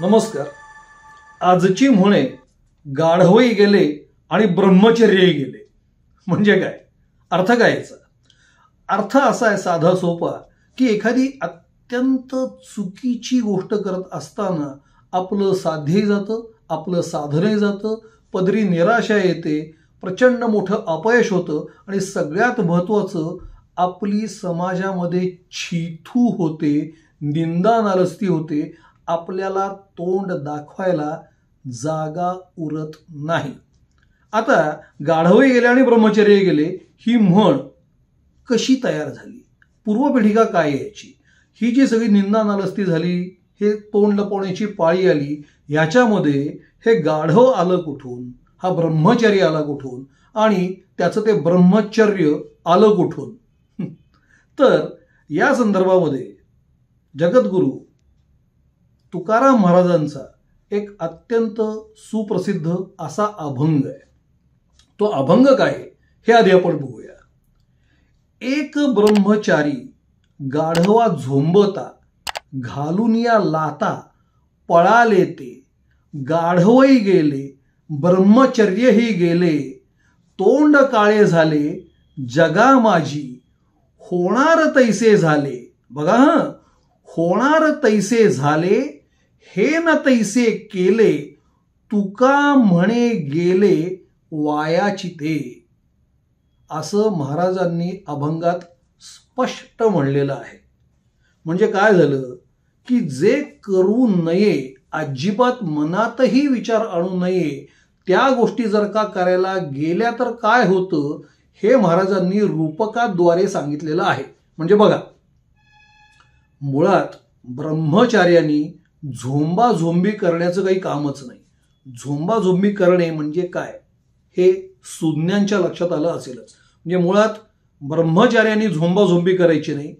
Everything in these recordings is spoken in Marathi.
नमस्कार आजची म्हणे गाढवही गेले आणि ब्रह्मचर्यही गेले म्हणजे काय अर्थ काय याचा अर्थ असा आहे साधा सोपा की एखादी अत्यंत चुकीची गोष्ट करत असताना आपलं साध्यही जातं आपलं साधनही जातं पदरी निराशा येते प्रचंड मोठं अपयश होतं आणि सगळ्यात महत्त्वाचं आपली समाजामध्ये छिथू होते निंदा नालस्ती होते आपल्याला तोंड दाखवायला जागा उरत नाही आता गाढवे गेले आणि ब्रह्मचर्य गेले ही म्हण कशी तयार झाली पूर्वपिढिका काय याची ही जी सगळी निंदा नालस्ती झाली हे तोंड लपवण्याची पाळी आली ह्याच्यामध्ये हे गाढव आलं कुठून हा ब्रह्मचर्य आला कुठून आणि त्याचं ते ब्रह्मचर्य आलं कुठून तर या संदर्भामध्ये जगद्गुरू तुकाराम महाराजांचा एक अत्यंत सुप्रसिद्ध असा अभंग आहे तो अभंग काय हे आधी आपण बघूया एक ब्रह्मचारी गाढवा झोंबता घालून या लाता पळाले ते गाढवही गेले ब्रह्मचर्यही गेले तोंड काळे झाले जगा माझी होणार तैसे झाले बघा होणार तैसे झाले हे न तैसे केले तुका म्हणे गेले वायाची ते असं महाराजांनी अभंगात स्पष्ट म्हणलेलं आहे म्हणजे काय झालं की जे करू नये अजिबात मनातही विचार आणू नये त्या गोष्टी जर का करायला गेल्या तर काय होतं हे महाराजांनी रूपकाद्वारे सांगितलेलं आहे म्हणजे बघा मुळात ब्रह्मचार्यांनी झोंबा झोंबी करण्याचं काही कामच नाही झोंबा झोंबी करणे म्हणजे काय हे सुज्ञांच्या लक्षात आलं असेलच म्हणजे मुळात ब्रह्मचार्यांनी झोंबा झोंबी करायची नाही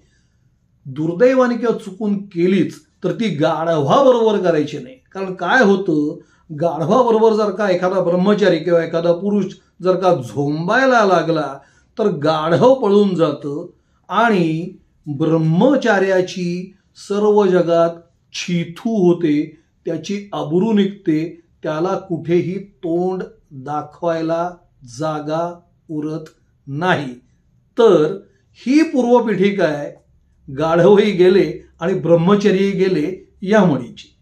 दुर्दैवाने किंवा चुकून केलीच तर ती गाढवाबरोबर करायची नाही कारण काय होतं गाढवाबरोबर जर का एखादा ब्रह्मचारी किंवा एखादा पुरुष जर का झोंबायला लागला तर गाढव पळून जातं आणि ब्रह्मचार्याची सर्व जगात छिथू होते त्याची आबरू निघते त्याला कुठेही तोंड दाखवायला जागा उरत नाही तर ही पूर्वपिढी काय गाढवही गेले आणि ब्रह्मचर्यही गेले या म्हणीची